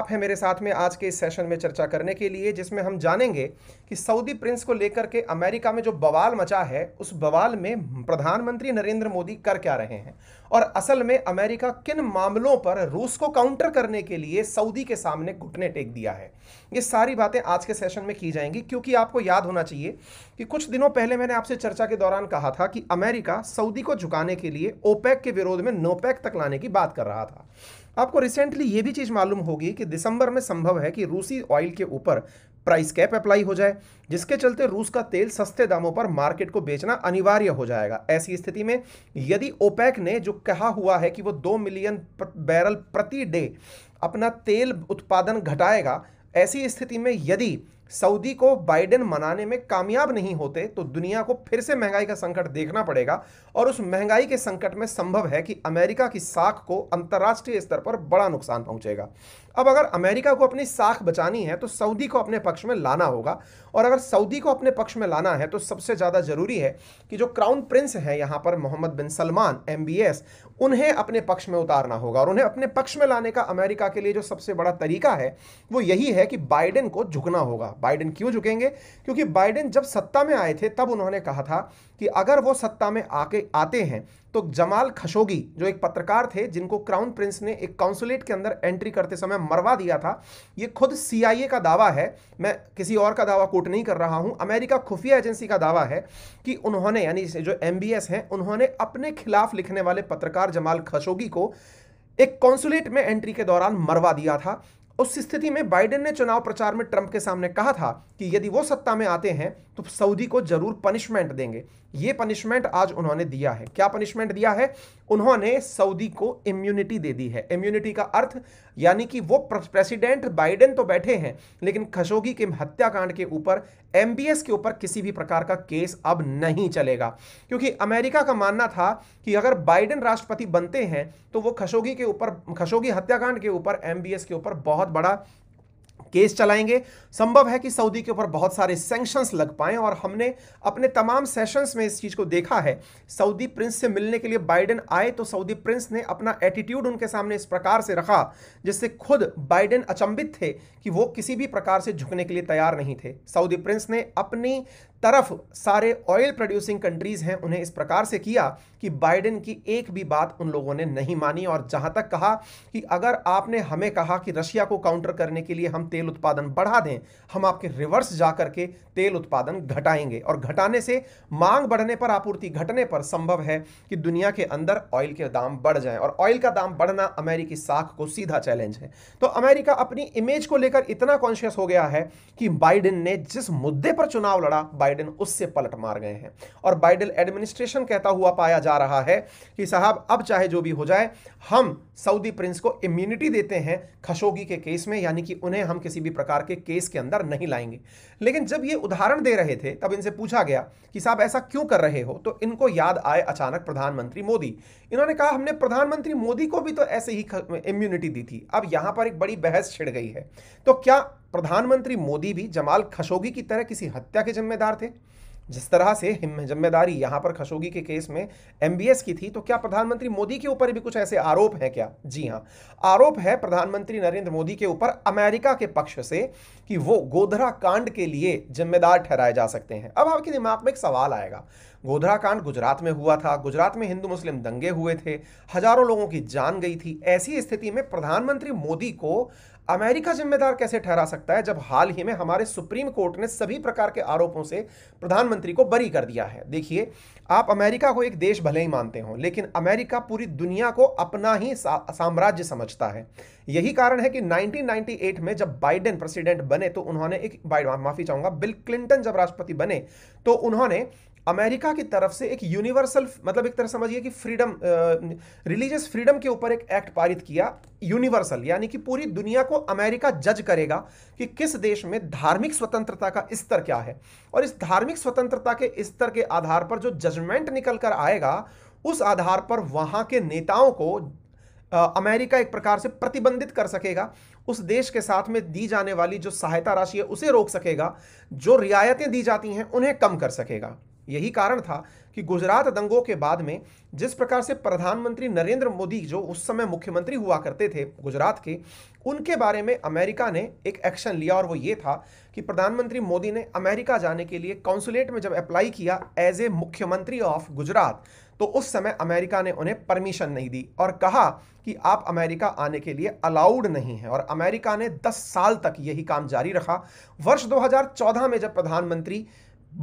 आप हैं मेरे साथ में आज के इस सेशन में चर्चा करने के लिए जिसमें हम जानेंगे कि सऊदी प्रिंस को लेकर के अमेरिका में जो बवाल मचा है उस बवाल में प्रधानमंत्री नरेंद्र मोदी कर क्या रहे हैं और असल में अमेरिका किन मामलों पर रूस को काउंटर करने के लिए सऊदी के सामने घुटने टेक दिया है ये सारी बातें आज के सेशन में की जाएंगी क्योंकि आपको याद होना चाहिए कि कुछ दिनों पहले मैंने आपसे चर्चा के दौरान कहा था कि अमेरिका सऊदी को झुकाने के लिए ओपैक के विरोध में नोपैक तक लाने की बात कर रहा था आपको रिसेंटली ये भी चीज़ मालूम होगी कि दिसंबर में संभव है कि रूसी ऑयल के ऊपर प्राइस कैप अप्लाई हो जाए जिसके चलते रूस का तेल सस्ते दामों पर मार्केट को बेचना अनिवार्य हो जाएगा ऐसी स्थिति में यदि ओपेक ने जो कहा हुआ है कि वो दो मिलियन बैरल प्रति डे अपना तेल उत्पादन घटाएगा ऐसी स्थिति में यदि सऊदी को बाइडेन मनाने में कामयाब नहीं होते तो दुनिया को फिर से महंगाई का संकट देखना पड़ेगा और उस महंगाई के संकट में संभव है कि अमेरिका की साख को अंतर्राष्ट्रीय स्तर पर बड़ा नुकसान पहुंचेगा अब अगर अमेरिका को अपनी साख बचानी है तो सऊदी को अपने पक्ष में लाना होगा और अगर सऊदी को अपने पक्ष में लाना है तो सबसे ज़्यादा ज़रूरी है कि जो क्राउन प्रिंस हैं यहाँ पर मोहम्मद बिन सलमान एम उन्हें अपने पक्ष में उतारना होगा और उन्हें अपने पक्ष में लाने का अमेरिका के लिए जो सबसे बड़ा तरीका है वो यही है कि बाइडेन को झुकना होगा बाइडेन क्यों झुकेंगे क्योंकि बाइडेन जब सत्ता में आए थे तब उन्होंने कहा था कि अगर वो सत्ता में आके आते हैं तो जमाल खशोगी जो एक पत्रकार थे जिनको क्राउन प्रिंस ने एक काउंसुलेट के अंदर एंट्री करते समय मरवा दिया था ये खुद सीआईए का दावा है मैं किसी और का दावा कोट नहीं कर रहा हूं अमेरिका खुफिया एजेंसी का दावा है कि उन्होंने यानी जो एमबीएस हैं उन्होंने अपने खिलाफ लिखने वाले पत्रकार जमाल खशोगी को एक कॉन्सुलेट में एंट्री के दौरान मरवा दिया था उस स्थिति में बाइडेन ने चुनाव प्रचार में ट्रंप के सामने कहा था कि यदि वो सत्ता में आते हैं तो सऊदी को जरूर पनिशमेंट देंगे ये पनिशमेंट आज उन्होंने दिया है क्या पनिशमेंट दिया है उन्होंने सऊदी को इम्यूनिटी दे दी है इम्यूनिटी का अर्थ यानी कि वो प्रेसिडेंट बाइडेन तो बैठे हैं लेकिन खशोगी के हत्याकांड के ऊपर एमबीएस के ऊपर किसी भी प्रकार का केस अब नहीं चलेगा क्योंकि अमेरिका का मानना था कि अगर बाइडेन राष्ट्रपति बनते हैं तो वो खशोगी के ऊपर खशोगी हत्याकांड के ऊपर एमबीएस के ऊपर बहुत बहुत बड़ा केस चलाएंगे संभव है कि सऊदी के ऊपर बहुत सारे सैंक्शंस लग पाए और हमने अपने तमाम सेशंस में इस चीज़ को देखा है सऊदी प्रिंस से मिलने के लिए बाइडेन आए तो सऊदी प्रिंस ने अपना एटीट्यूड उनके सामने इस प्रकार से रखा जिससे खुद बाइडेन अचंभित थे कि वो किसी भी प्रकार से झुकने के लिए तैयार नहीं थे सऊदी प्रिंस ने अपनी तरफ सारे ऑयल प्रोड्यूसिंग कंट्रीज़ हैं उन्हें इस प्रकार से किया कि बाइडेन की एक भी बात उन लोगों ने नहीं मानी और जहां तक कहा कि अगर आपने हमें कहा कि रशिया को काउंटर करने के लिए हम तेल उत्पादन बढ़ा दें हम आपके रिवर्स जा करके तेल उत्पादन घटाएंगे और घटाने से मांग बढ़ने पर आपूर्ति घटने पर संभव है कि दुनिया के अंदर ऑयल के दाम बढ़ जाए और ऑयल का दाम बढ़ना अमेरिकी साख को सीधा चैलेंज है तो अमेरिका अपनी इमेज को लेकर इतना कॉन्शियस हो गया है कि बाइडेन ने जिस मुद्दे पर चुनाव लड़ा बाइडेन उससे पलट मार गए हैं और बाइडेन एडमिनिस्ट्रेशन कहता हुआ पाया जा रहा है कि साहब अब चाहे जो भी हो जाए हम सऊदी प्रिंस को इम्यूनिटी देते हैं खशोगी के केस में यानी कि उन्हें हम किसी भी प्रकार के केस के अंदर नहीं लाएंगे लेकिन जब ये उदाहरण दे रहे थे तब इनसे पूछा गया कि साहब ऐसा क्यों कर रहे हो तो इनको याद आए अचानक प्रधानमंत्री मोदी इन्होंने कहा हमने प्रधानमंत्री मोदी को भी तो ऐसे ही इम्यूनिटी दी थी अब यहां पर एक बड़ी बहस छिड़ गई है तो क्या प्रधानमंत्री मोदी भी जमाल खशोगी की तरह किसी हत्या के जिम्मेदार थे जिस तरह से जिम्मेदारी यहां पर खशोगी के केस में एमबीएस की थी तो क्या प्रधानमंत्री मोदी के ऊपर भी कुछ ऐसे आरोप हैं क्या जी हां आरोप है प्रधानमंत्री नरेंद्र मोदी के ऊपर अमेरिका के पक्ष से कि वो गोधरा कांड के लिए जिम्मेदार ठहराए जा सकते हैं अब आपके दिमाग में एक सवाल आएगा गोधरा कांड गुजरात में हुआ था गुजरात में हिंदू मुस्लिम दंगे हुए थे हजारों लोगों की जान गई थी ऐसी स्थिति में प्रधानमंत्री मोदी को अमेरिका जिम्मेदार कैसे ठहरा सकता है जब हाल ही में हमारे सुप्रीम कोर्ट ने सभी प्रकार के आरोपों से प्रधानमंत्री को बरी कर दिया है देखिए आप अमेरिका को एक देश भले ही मानते हो लेकिन अमेरिका पूरी दुनिया को अपना ही सा, साम्राज्य समझता है यही कारण है कि 1998 में जब बाइडेन प्रेसिडेंट बने तो उन्होंने एक माफी चाहूंगा बिल क्लिंटन जब राष्ट्रपति बने तो उन्होंने अमेरिका की तरफ से एक यूनिवर्सल मतलब एक तरह समझिए कि फ्रीडम रिलीजियस फ्रीडम के ऊपर एक एक्ट पारित किया यूनिवर्सल यानी कि पूरी दुनिया को अमेरिका जज करेगा कि किस देश में धार्मिक स्वतंत्रता का स्तर क्या है और इस धार्मिक स्वतंत्रता के स्तर के आधार पर जो जजमेंट निकल कर आएगा उस आधार पर वहाँ के नेताओं को अमेरिका एक प्रकार से प्रतिबंधित कर सकेगा उस देश के साथ में दी जाने वाली जो सहायता राशि है उसे रोक सकेगा जो रियायतें दी जाती हैं उन्हें कम कर सकेगा यही कारण था कि गुजरात दंगों के बाद में जिस प्रकार से प्रधानमंत्री नरेंद्र मोदी जो उस समय मुख्यमंत्री हुआ करते थे गुजरात के उनके बारे में अमेरिका ने एक एक्शन लिया और वो ये था कि प्रधानमंत्री मोदी ने अमेरिका जाने के लिए काउंसुलेट में जब अप्लाई किया एज ए मुख्यमंत्री ऑफ गुजरात तो उस समय अमेरिका ने उन्हें परमिशन नहीं दी और कहा कि आप अमेरिका आने के लिए अलाउड नहीं है और अमेरिका ने 10 साल तक यही काम जारी रखा वर्ष 2014 में जब प्रधानमंत्री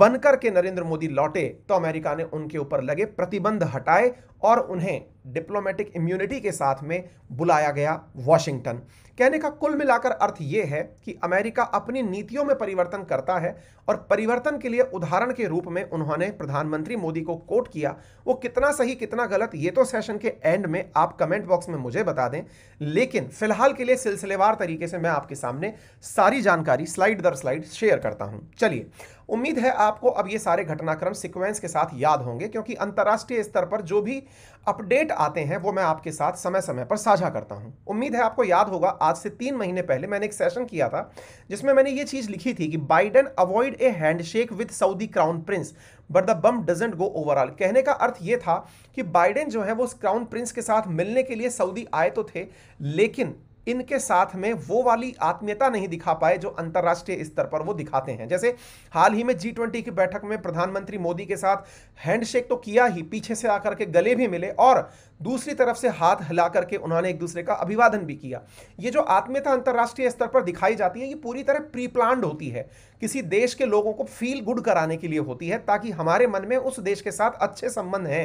बनकर के नरेंद्र मोदी लौटे तो अमेरिका ने उनके ऊपर लगे प्रतिबंध हटाए और उन्हें डिप्लोमेटिक इम्यूनिटी के साथ में बुलाया गया वॉशिंगटन कहने का कुल मिलाकर अर्थ यह है कि अमेरिका अपनी नीतियों में परिवर्तन करता है और परिवर्तन के लिए उदाहरण के रूप में उन्होंने प्रधानमंत्री मोदी को कोट किया वो कितना सही कितना गलत ये तो सेशन के एंड में आप कमेंट बॉक्स में मुझे बता दें लेकिन फिलहाल के लिए सिलसिलेवार तरीके से मैं आपके सामने सारी जानकारी स्लाइड दर स्लाइड शेयर करता हूं चलिए उम्मीद है आपको अब ये सारे घटनाक्रम सिक्वेंस के साथ याद होंगे क्योंकि अंतर्राष्ट्रीय स्तर पर जो भी अपडेट आते हैं वो मैं आपके साथ समय समय पर साझा करता हूँ उम्मीद है आपको याद होगा आज से तीन महीने पहले मैंने एक सेशन किया था जिसमें मैंने ये चीज़ लिखी थी कि Biden avoid a handshake with Saudi crown prince but the bomb doesn't go overall कहने का अर्थ ये था कि बाइडेन जो है वो उस क्राउन प्रिंस के साथ मिलने के लिए सऊदी आए तो थे लेकिन इनके साथ में वो वाली आत्मीयता नहीं दिखा पाए जो अंतर्राष्ट्रीय स्तर पर वो दिखाते हैं जैसे हाल ही में जी ट्वेंटी की बैठक में प्रधानमंत्री मोदी के साथ हैंडशेक तो किया ही पीछे से आकर के गले भी मिले और दूसरी तरफ से हाथ हिला करके उन्होंने एक दूसरे का अभिवादन भी किया ये जो आत्मीयता अंतर्राष्ट्रीय स्तर पर दिखाई जाती है ये पूरी तरह प्री प्लान्ड होती है किसी देश के लोगों को फील गुड कराने के लिए होती है ताकि हमारे मन में उस देश के साथ अच्छे संबंध हैं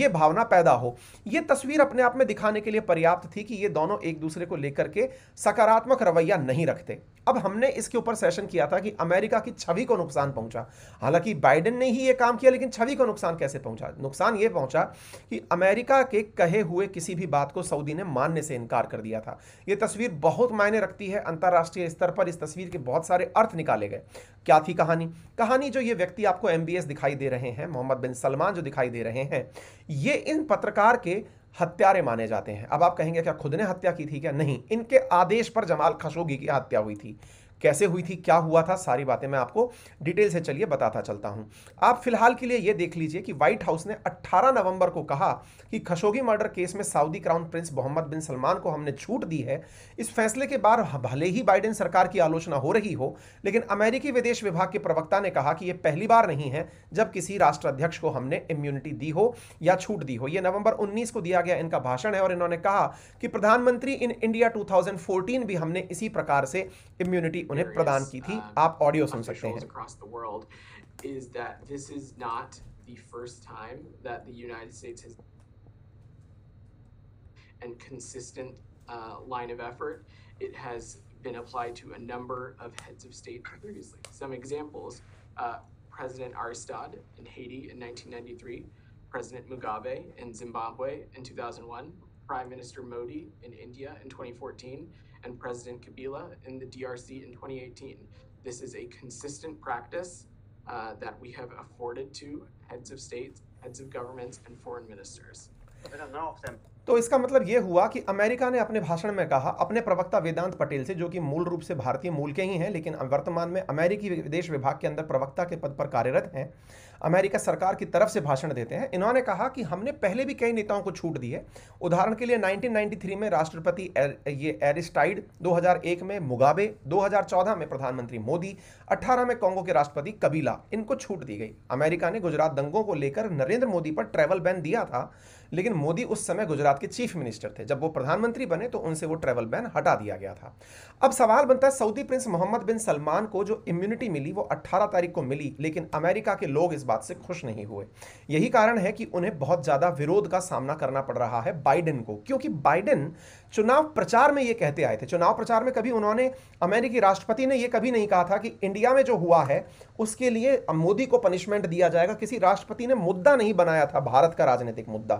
ये भावना पैदा हो ये तस्वीर अपने आप में दिखाने के लिए पर्याप्त थी कि ये दोनों एक दूसरे को लेकर के सकारात्मक रवैया नहीं रखते अब हमने इसके ऊपर सेशन किया था कि अमेरिका की छवि को नुकसान पहुंचा हालांकि बाइडेन ने ही ये काम किया लेकिन छवि को नुकसान कैसे पहुंचा नुकसान ये पहुंचा कि अमेरिका के कहे हुए किसी भी बात को सऊदी ने मानने से इनकार कर दिया था यह तस्वीर बहुत मायने रखती है अंतर्राष्ट्रीय स्तर पर इस तस्वीर के बहुत सारे अर्थ निकाले गए क्या थी कहानी कहानी जो ये व्यक्ति आपको एम दिखाई दे रहे हैं मोहम्मद बिन सलमान जो दिखाई दे रहे हैं ये इन पत्रकार के हत्यारे माने जाते हैं अब आप कहेंगे क्या खुद ने हत्या की थी क्या नहीं इनके आदेश पर जमाल खशोगी की हत्या हुई थी कैसे हुई थी क्या हुआ था सारी बातें मैं आपको डिटेल से चलिए बताता चलता हूं आप फिलहाल के लिए यह देख लीजिए कि व्हाइट हाउस ने 18 नवंबर को कहा कि खशोगी मर्डर केस में Saudi crown prince Mohammed bin Salman को हमने छूट दी है इस फैसले के बाद भले ही बाइडेन सरकार की आलोचना हो रही हो लेकिन अमेरिकी विदेश विभाग के प्रवक्ता ने कहा कि यह पहली बार नहीं है जब किसी राष्ट्राध्यक्ष को हमने इम्यूनिटी दी हो या छूट दी हो यह नवंबर उन्नीस को दिया गया इनका भाषण है और इन्होंने कहा कि प्रधानमंत्री इन इंडिया टू भी हमने इसी प्रकार से इम्यूनिटी उन्हें प्रदान की थी आप ऑडियो um, सुन सकते हैं is that this is not the first time that the United States has and consistent uh, line of effort. It has been applied to a number of heads of state previously. Some examples uh, President Aristide in Haiti in 1993, President Mugabe in Zimbabwe in 2001, Prime Minister Modi in India in 2014, and President Kabila in the DRC in 2018. This is a consistent practice uh, that we have afforded to heads of state, heads of governments, and foreign ministers. तो इसका मतलब ये हुआ कि America ने अपने भाषण में कहा अपने प्रवक्ता वेदांत पटेल से जो कि मूल रूप से भारतीय मूल के ही हैं लेकिन वर्तमान में अमेरिकी विदेश विभाग के अंदर प्रवक्ता के पद पर कार्यरत हैं अमेरिका सरकार की तरफ से भाषण देते हैं इन्होंने कहा कि हमने पहले भी कई नेताओं को छूट दी है उदाहरण के लिए 1993 में राष्ट्रपति ये एरिस्टाइड 2001 में मुगाबे 2014 में प्रधानमंत्री मोदी 18 में कांगो के राष्ट्रपति कबीला इनको छूट दी गई अमेरिका ने गुजरात दंगों को लेकर नरेंद्र मोदी पर ट्रैवल बैन दिया था लेकिन मोदी उस समय गुजरात के चीफ मिनिस्टर थे जब वो प्रधानमंत्री बने तो उनसे वो ट्रैवल बैन हटा दिया गया था अब सवाल बनता है Saudi prince Mohammed bin Salman को जो इम्यूनिटी मिली वो 18 तारीख को मिली लेकिन अमेरिका के लोग इस बात से खुश नहीं हुए यही कारण है कि उन्हें बहुत ज़्यादा विरोध का सामना करना पड़ रहा है बाइडेन को क्योंकि बाइडेन चुनाव प्रचार में ये कहते आए थे चुनाव प्रचार में कभी उन्होंने अमेरिकी राष्ट्रपति ने ये कभी नहीं कहा था कि इंडिया में जो हुआ है उसके लिए मोदी को पनिशमेंट दिया जाएगा किसी राष्ट्रपति ने मुद्दा नहीं बनाया था भारत का राजनीतिक मुद्दा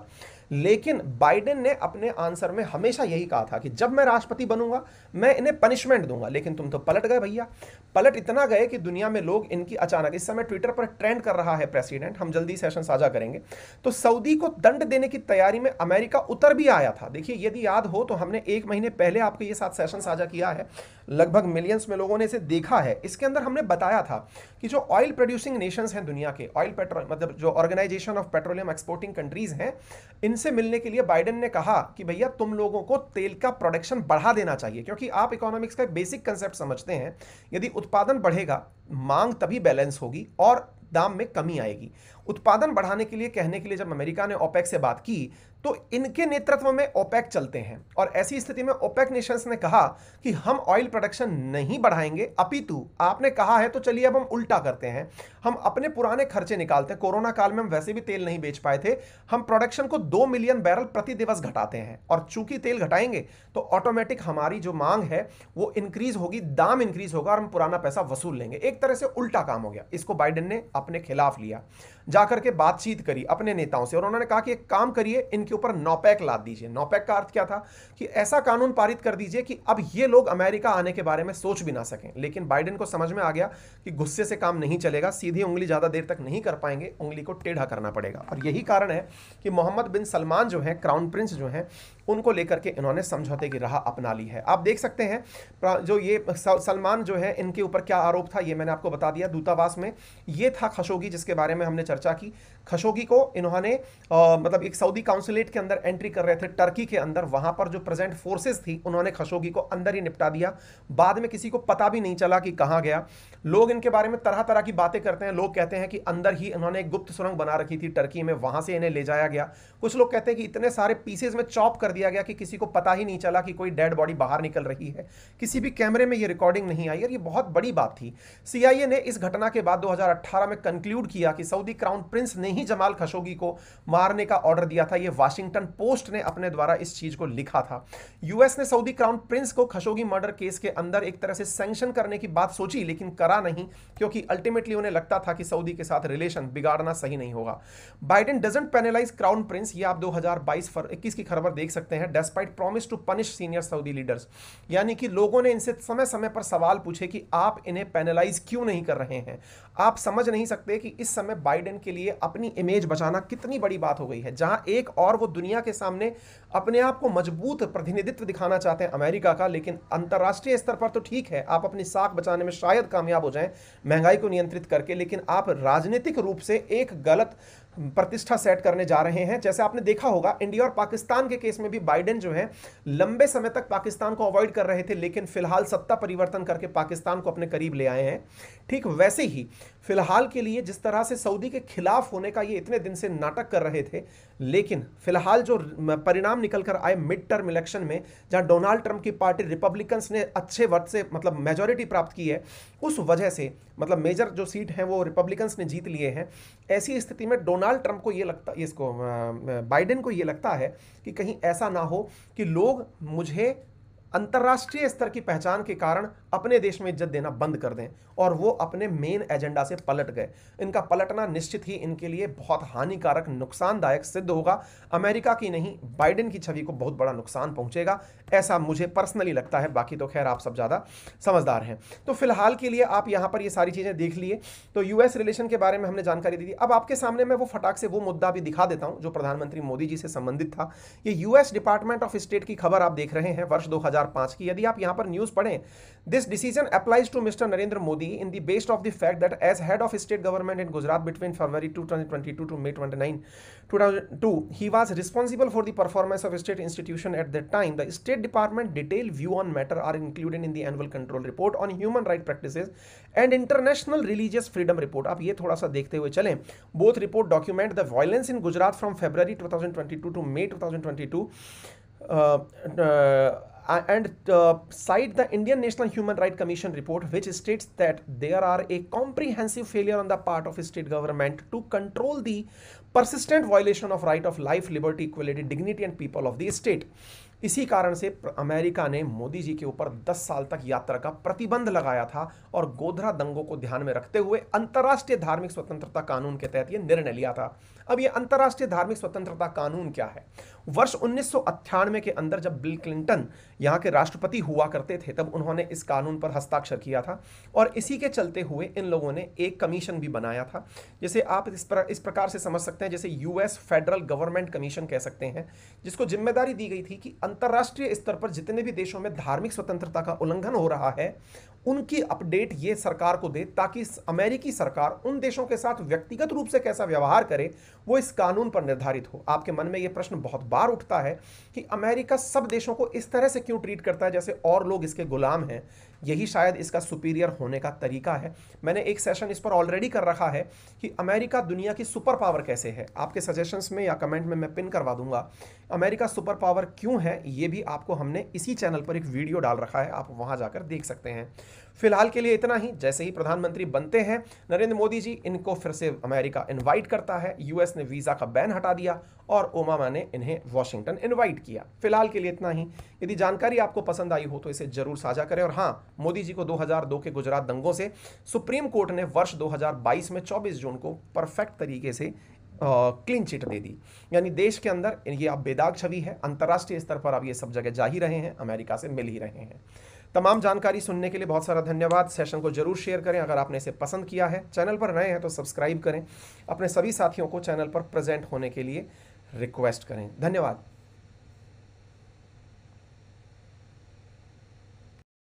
लेकिन बाइडेन ने अपने आंसर में हमेशा यही कहा था कि जब मैं राष्ट्रपति बनूंगा मैं इन्हें पनिशमेंट दूंगा लेकिन तुम तो पलट गए भैया पलट इतना गए कि दुनिया में लोग इनकी अचानक इस समय ट्विटर पर ट्रेंड कर रहा है प्रेसिडेंट हम जल्दी सेशन साझा करेंगे तो सऊदी को दंड देने की तैयारी में अमेरिका उतर भी आया था देखिए यदि याद हो तो हमने एक महीने पहले आपके ये साथ सेशन साझा किया है लगभग मिलियंस में लोगों ने इसे देखा है इसके अंदर हमने बताया था कि जो ऑयल प्रोड्यूसिंग नेशंस हैं दुनिया के ऑयल पेट्रोल मतलब जो organization of petroleum exporting countries हैं इनसे मिलने के लिए बाइडन ने कहा कि भैया तुम लोगों को तेल का प्रोडक्शन बढ़ा देना चाहिए क्योंकि आप इकोनॉमिक्स का बेसिक कंसेप्ट समझते हैं यदि उत्पादन बढ़ेगा मांग तभी बैलेंस होगी और दाम में कमी आएगी उत्पादन बढ़ाने के लिए कहने के लिए जब अमेरिका ने ओपेक से बात की तो इनके नेतृत्व में ओपेक चलते हैं और ऐसी स्थिति में ओपेक नेशंस ने कहा कि हम ऑयल प्रोडक्शन नहीं बढ़ाएंगे अपितु आपने कहा है तो चलिए अब हम उल्टा करते हैं हम अपने पुराने खर्चे निकालते हैं कोरोना काल में हम वैसे भी तेल नहीं बेच पाए थे हम प्रोडक्शन को दो मिलियन बैरल प्रति दिवस घटाते हैं और चूंकि तेल घटाएंगे तो ऑटोमेटिक हमारी जो मांग है वो इंक्रीज होगी दाम इंक्रीज होगा और हम पुराना पैसा वसूल लेंगे एक तरह से उल्टा काम हो गया इसको बाइडन ने अपने खिलाफ लिया जाकर के बातचीत करी अपने नेताओं से और उन्होंने कहा कि एक काम करिए इनके के ऊपर नौपैक लाद दीजिए नौपैक का अर्थ क्या था कि ऐसा कानून पारित कर दीजिए कि अब ये लोग अमेरिका आने के बारे में सोच भी ना सकें लेकिन बाइडेन को समझ में आ गया कि गुस्से से काम नहीं चलेगा सीधी उंगली ज़्यादा देर तक नहीं कर पाएंगे उंगली को टेढ़ा करना पड़ेगा और यही कारण है कि मोहम्मद बिन सलमान जो है क्राउन प्रिंस जो हैं उनको लेकर के इन्होंने समझौते की राह अपना ली है आप देख सकते हैं जो ये सलमान जो है इनके ऊपर क्या आरोप था ये मैंने आपको बता दिया दूतावास में ये था खशोगी जिसके बारे में हमने चर्चा की खशोगी को इन्होंने आ, मतलब एक सऊदी काउंसिलेट के अंदर एंट्री कर रहे थे टर्की के अंदर वहां पर जो प्रेजेंट फोर्सेज थी उन्होंने खशोगी को अंदर ही निपटा दिया बाद में किसी को पता भी नहीं चला कि कहाँ गया लोग इनके बारे में तरह तरह की बातें करते हैं लोग कहते हैं कि अंदर ही इन्होंने एक गुप्त सुरंग बना रखी थी टर्की में वहां से इन्हें ले जाया गया कुछ लोग कहते हैं कि इतने सारे पीसेज में चॉप कर कर दिया गया कि किसी को पता ही नहीं चला कि कोई डेड बॉडी बाहर निकल रही है किसी भी कैमरे में ये रिकॉर्डिंग नहीं आई और ये बहुत बड़ी बात थी सीआईए ने इस घटना के बाद 2018 में कंक्लूड किया कि सऊदी क्राउन प्रिंस ने ही जमाल खशोगी को मारने का ऑर्डर दिया था यह वाशिंगटन पोस्ट ने अपने द्वारा इस चीज को लिखा था यूएस ने सऊदी क्राउन प्रिंस को खशोगी मर्डर केस के अंदर एक तरह से सेंक्शन करने की बात सोची लेकिन करा नहीं क्योंकि अल्टीमेटली उन्हें लगता था कि सऊदी के साथ रिलेशन बिगाड़ना सही नहीं होगा Biden doesn't penalize crown prince ये आप 2022 फर 21 की खबर देख सकते सकते हैं despite promise to punish senior Saudi leaders यानी कि लोगों ने इनसे समय समय पर सवाल पूछे कि आप इन्हें पेनलाइज क्यों नहीं कर रहे हैं आप समझ नहीं सकते कि इस समय बाइडेन के लिए अपनी इमेज बचाना कितनी बड़ी बात हो गई है जहां एक और वो दुनिया के सामने अपने आप को मजबूत प्रतिनिधित्व दिखाना चाहते हैं अमेरिका का लेकिन अंतर्राष्ट्रीय स्तर पर तो ठीक है आप अपनी साख बचाने में शायद कामयाब हो जाए महंगाई को नियंत्रित करके लेकिन आप राजनीतिक रूप से एक गलत प्रतिष्ठा सेट करने जा रहे हैं जैसे आपने देखा होगा इंडिया और पाकिस्तान के केस में भी बाइडेन जो है लंबे समय तक पाकिस्तान को अवॉइड कर रहे थे लेकिन फिलहाल सत्ता परिवर्तन करके पाकिस्तान को अपने करीब ले आए हैं ठीक वैसे ही फिलहाल के लिए जिस तरह से सऊदी के खिलाफ होने का ये इतने दिन से नाटक कर रहे थे लेकिन फिलहाल जो परिणाम निकल कर आए मिड टर्म इलेक्शन में जहां डोनाल्ड ट्रंप की पार्टी रिपब्लिकन्स ने अच्छे वर्ग से मतलब मेजोरिटी प्राप्त की है उस वजह से मतलब मेजर जो सीट है वो रिपब्लिकन्स ने जीत लिए हैं ऐसी स्थिति में डोनाल्ड डोनाल्ड ट्रंप को ये लगता इसको बाइडेन को ये लगता है कि कहीं ऐसा ना हो कि लोग मुझे अंतर्राष्ट्रीय स्तर की पहचान के कारण अपने देश में इज्जत देना बंद कर दें और वो अपने मेन एजेंडा से पलट गए इनका पलटना निश्चित ही इनके लिए बहुत हानिकारक नुकसानदायक सिद्ध होगा अमेरिका की नहीं बाइडेन की छवि को बहुत बड़ा नुकसान पहुंचेगा ऐसा मुझे पर्सनली लगता है बाकी तो खैर आप सब ज़्यादा समझदार हैं तो फिलहाल के लिए आप यहाँ पर ये सारी चीज़ें देख लिए तो यूएस रिलेशन के बारे में हमने जानकारी दी थी अब आपके सामने मैं वो फटाक से वो मुद्दा भी दिखा देता हूँ जो प्रधानमंत्री मोदी जी से संबंधित था ये यूएस डिपार्टमेंट ऑफ स्टेट की खबर आप देख रहे हैं वर्ष दो 2005 की यदि आप यहां पर न्यूज पढ़ें this decision applies to mister Narendra Modi in the best of the fact that as head of state government in Gujarat between February two two May twenty two he was responsible for the performance of state institution at that time the state department detail view on matter are included in the annual control report on human right practice and international religious freedom report आप ये थोड़ा सा देखते हुए चलें both report document the violence in Gujarat from February 2022 to May 2022 uh, uh, uh, and uh, cite the Indian National Human Rights Commission report which states that there are a comprehensive failure on the part of state government to control the persistent violation of right of life, liberty, equality, dignity and people of the state. इसी कारण से America ने मोदी जी के ऊपर 10 साल तक यात्रा का प्रतिबंध लगाया था और गोधरा दंगों को ध्यान में रखते हुए अंतर्राष्ट्रीय धार्मिक स्वतंत्रता कानून के तहत यह निर्णय लिया था अब ये अंतर्राष्ट्रीय धार्मिक स्वतंत्रता कानून क्या है वर्ष उन्नीस के अंदर जब बिल क्लिंटन यहाँ के राष्ट्रपति हुआ करते थे तब उन्होंने इस कानून पर हस्ताक्षर किया था और इसी के चलते हुए इन लोगों ने एक कमीशन भी बनाया था जैसे आप इस, पर, इस प्रकार से समझ सकते हैं जैसे यूएस फेडरल गवर्नमेंट कमीशन कह सकते हैं जिसको जिम्मेदारी दी गई थी कि अंतर्राष्ट्रीय स्तर पर जितने भी देशों में धार्मिक स्वतंत्रता का उल्लंघन हो रहा है उनकी अपडेट ये सरकार को दे ताकि अमेरिकी सरकार उन देशों के साथ व्यक्तिगत रूप से कैसा व्यवहार करे वो इस कानून पर निर्धारित हो आपके मन में ये प्रश्न बहुत बार उठता है कि अमेरिका सब देशों को इस तरह से क्यों ट्रीट करता है जैसे और लोग इसके गुलाम हैं यही शायद इसका सुपीरियर होने का तरीका है मैंने एक सेशन इस पर ऑलरेडी कर रखा है कि अमेरिका दुनिया की सुपर पावर कैसे है आपके सजेशंस में या कमेंट में मैं पिन करवा दूंगा अमेरिका सुपर पावर क्यों है ये भी आपको हमने इसी चैनल पर एक वीडियो डाल रखा है आप वहाँ जाकर देख सकते हैं फिलहाल के लिए इतना ही जैसे ही प्रधानमंत्री बनते हैं नरेंद्र मोदी जी इनको फिर से अमेरिका इन्वाइट करता है यूएस ने वीज़ा का बैन हटा दिया और ओबामा ने इन्हें वॉशिंगटन इन्वाइट किया फिलहाल के लिए इतना ही यदि जानकारी आपको पसंद आई हो तो इसे जरूर साझा करें और हाँ मोदी जी को 2002 के गुजरात दंगों से सुप्रीम कोर्ट ने वर्ष 2022 में 24 जून को परफेक्ट तरीके से क्लीन चिट दे दी यानी देश के अंदर ये आप बेदाग छवि है अंतर्राष्ट्रीय स्तर पर आप ये सब जगह जा ही रहे हैं अमेरिका से मिल ही रहे हैं तमाम जानकारी सुनने के लिए बहुत सारा धन्यवाद सेशन को जरूर शेयर करें अगर आपने इसे पसंद किया है चैनल पर नए हैं तो सब्सक्राइब करें अपने सभी साथियों को चैनल पर प्रेजेंट होने के लिए रिक्वेस्ट करें धन्यवाद